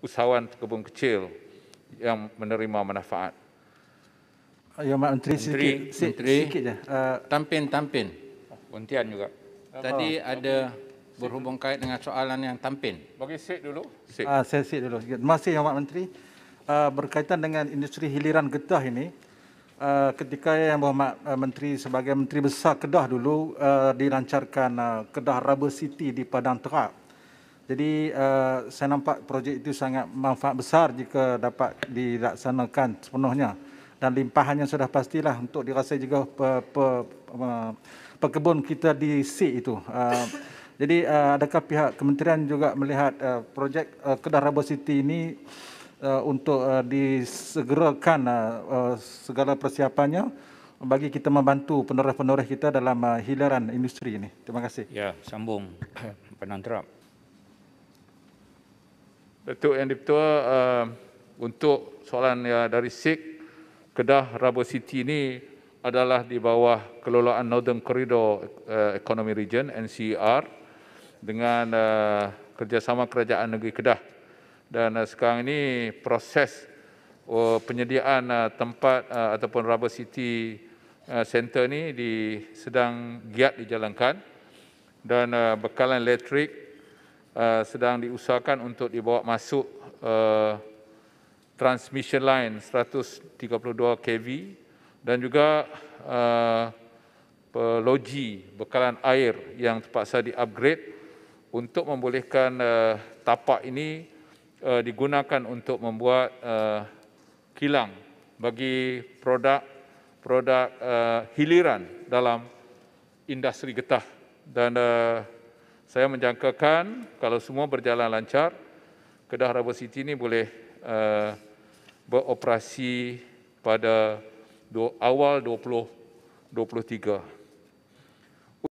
usahawan kebun kecil yang menerima manfaat. Ya, Mak Menteri, Menteri, sikit, Menteri, sikit je. Eh, tampin, tampin. Oh, Untian juga. Tadi ah, ada okay. berhubung kait dengan soalan yang tampin. Bagi sik dulu. Sik. Ah, saya sik dulu. Terima kasih, Mak Menteri. Uh, berkaitan dengan industri hiliran getah ini, Uh, ketika yang Mohd eh, Menteri sebagai Menteri Besar Kedah dulu uh, dilancarkan uh, Kedah Rubber City di Padang Terap. Jadi uh, saya nampak projek itu sangat manfaat besar jika dapat dilaksanakan sepenuhnya dan limpahannya sudah pastilah untuk dirasai juga pe, pe, pe, pekebun kita di SIG itu. Uh, jadi uh, adakah pihak kementerian juga melihat uh, projek uh, Kedah Rabah City ini uh, untuk uh, disegerakan uh, uh, segala persiapannya bagi kita membantu penoreh-penoreh kita dalam uh, hiliran industri ini. Terima kasih. Ya, sambung penantrap. Datuk Yang Dipertua uh, untuk soalan uh, dari SIG Kedah Rubber City ini adalah di bawah kelolaan Northern Corridor uh, Economy Region NCR dengan uh, kerjasama kerajaan negeri Kedah dan uh, sekarang ini proses uh, penyediaan uh, tempat uh, ataupun Rubber City uh, Center ini di, sedang giat dijalankan dan uh, bekalan elektrik Uh, sedang diusahakan untuk dibawa masuk uh, transmission line 132 kV dan juga uh, loji bekalan air yang terpaksa di-upgrade untuk membolehkan uh, tapak ini uh, digunakan untuk membuat uh, kilang bagi produk-produk uh, hiliran dalam industri getah dan uh, saya menjangkakan kalau semua berjalan lancar, Kedah Harbour City ini boleh uh, beroperasi pada awal 2023.